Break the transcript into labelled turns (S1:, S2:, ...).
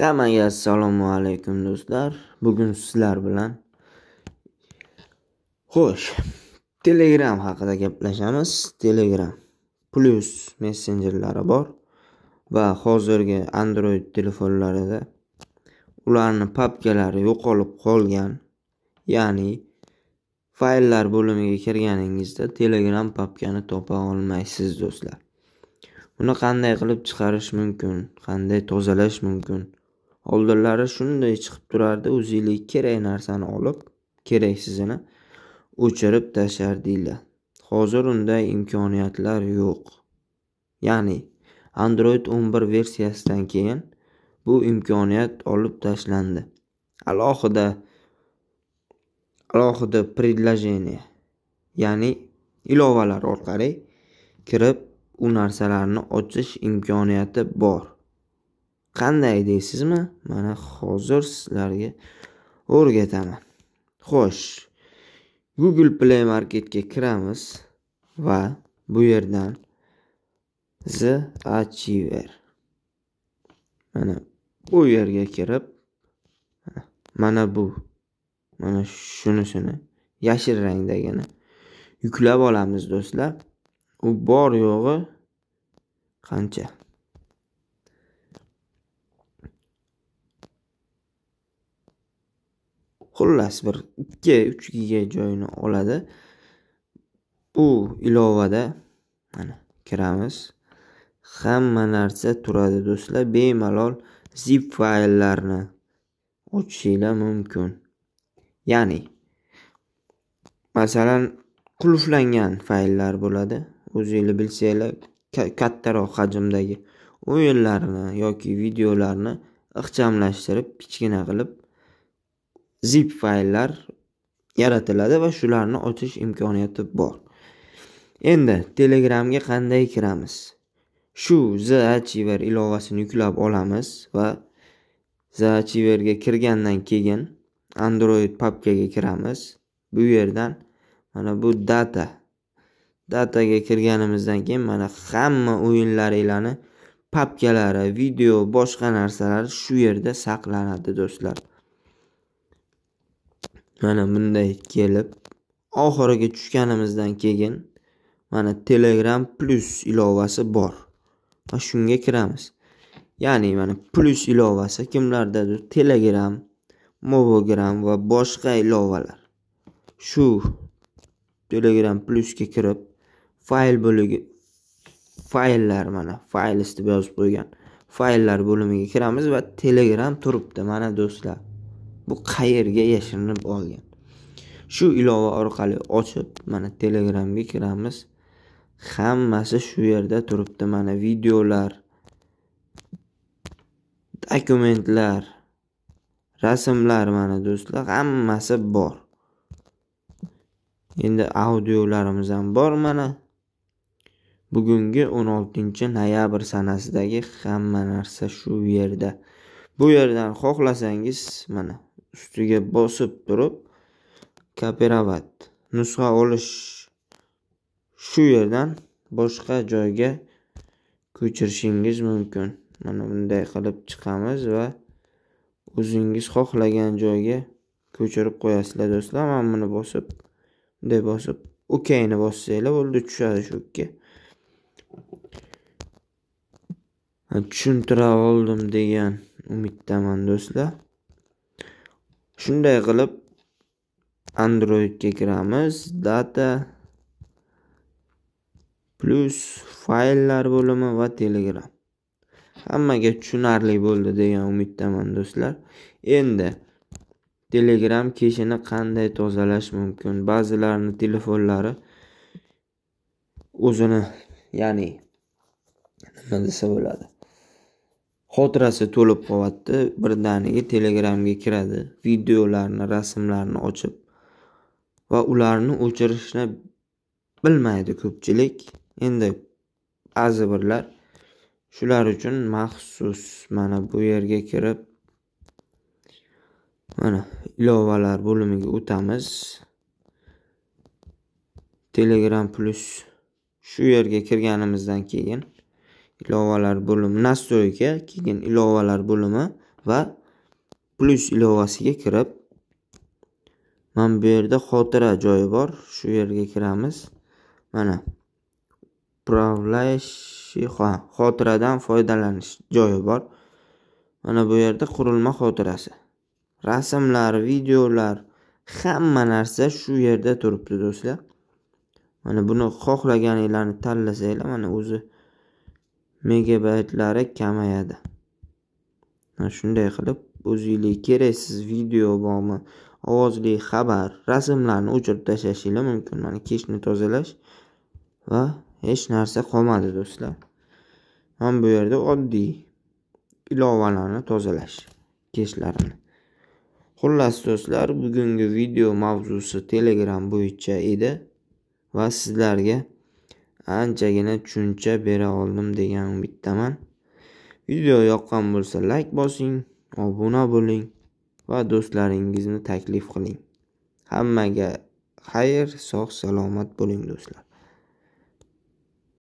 S1: Hammaga assalomu alaykum do'stlar. Bugun sizlar bilan Xo'sh, Telegram haqida gaplashamiz. Telegram plus messenjerlari bor va hozirgi Android telefonlarida ularni papkalari yo'qolib qolgan. Ya'ni fayllar bo'limiga kirganingizda Telegram papkani topa olmaysiz do'stlar. Uni qanday qilib chiqarish mumkin? Qanday tozalash mumkin? oldinlari shunday chiqib turardi o'zinglik kerak narsani olib keraksizini o'chirib tashlardinglar hozir unday imkoniyatlar yo'q ya'ni android 11 versiyasidan keyin bu imkoniyat olib tashlandi alohida alohida предложение ya'ni ilovalar orqali kirib u narsalarni ochish imkoniyati bor qanday deysizmi mana hozir sizlarga o'rgataman xo'sh google play marketga kiramiz va bu yerdan the achiever mana bu yerga kirib mana bu mana shunisini yashil rangdagini yuklab olamiz do'stlar u bor yo'g'i qancha xullas bir ikki uch giga joyini oladi bu ilovada mana kiramiz hamma narsa turadi do'stlar bemalol zip fayllarni ochishinglar mumkin ya'ni masalan qulflangan fayllar bo'ladi o'zinglar bilsanglar kattaroq hajmdagi o'yinlarni yoki videolarni ixchamlashtirib kichkina qilib zip fayllar yaratiladi va shularni ochish imkoniyati bor endi telegramga qanday kiramiz shu zachiver ilovasini yuklab olamiz va zachiverga kirgandan keyin android papkaga kiramiz bu yerdan mana bu data dataga kirganimizdan keyin mana hamma o'yinlaringlarni papkalari video boshqa narsalar shu yerda saqlanadi do'stlar mana bunday kelib oxiriga tushganimizdan keyin mana telegram plus ilovasi bor va shunga kiramiz ya'ni mana plus ilovasi kimlardadir telegram mobogram va boshqa ilovalar shu telegram plusga kirib fayl bo'ligi fayllar mana fayl deb yozib qo'ygan fayllar bo'limiga kiramiz va telegram turibdi mana do'stlar bu qayerga yashirinib olgan shu ilova orqali ochib mana telegramga kiramiz hammasi shu yerda turibdi mana videolar dokumentlar rasmlar mana do'stlar hammasi bor endi audiolarimiz ham bor mana bugungi 16 noyabr sanasidagi hamma narsa shu yerda bu yerdan xohlasangiz mana ustiga bosib turib kopirovat nusxa olish shu yerdan boshqa joyga ko'chirishingiz mumkin mana bunday qilib chiqamiz va o'zingiz xohlagan joyga ko'chirib qo'yasizlar do'stlar mana buni bosib bunday bosib okayni bossanglar bo'ldi tushadi shu ikki tushuntira oldim degan umiddaman do'stlar shunday qilib androidga kiramiz data plus fayllar bo'limi va telegram hammaga tushunarli bo'ldi degan umiddaman do'stlar endi telegram keshini qanday tozalash mumkin Ba'zilarining telefonlari o'zini ya'ni nima desa bo'ladi xotirasi to'lib qolyapti birdaniga telegramga kiradi videolarni rasmlarni ochib va ularni o'chirishni bilmaydi ko'pchilik endi ba'zi birlar shular uchun maxsus mana bu yerga kirib mana ilovalar bo'limiga o'tamiz telegram plus shu yerga kirganimizdan keyin ilovalar bo'limi настройка keyin ilovalar bo'limi va plus ilovasiga kirib mana bu yerda xotira joyi bor shu yerga kiramiz mana управляющий xotiradan foydalanish joyi bor mana bu yerda qurilma xotirasi rasmlar videolar hamma narsa shu yerda turibdi do'stlar mana buni xohlaganinglarni tanlasanglar mana o'zi megabaytlari kamayadi mana shunday qilib o'zingizga keraksiz video bormi ovozli xabar rasmlarni o'chirib tashlashinglar mumkin mana kechni tozalash va hech narsa qolmadi do'stlar mana bu yerda oddiy ilovalarni tozalash kechlarini xullas do'stlar bugungi video mavzusi telegram bo'yicha edi va sizlarga anchagina tushuncha bera oldim degan umiddaman video yoqqan bo'lsa layk bosing obuna bo'ling va do'stlaringizni taklif qiling hammaga xayr sog' salomat bo'ling do'stlar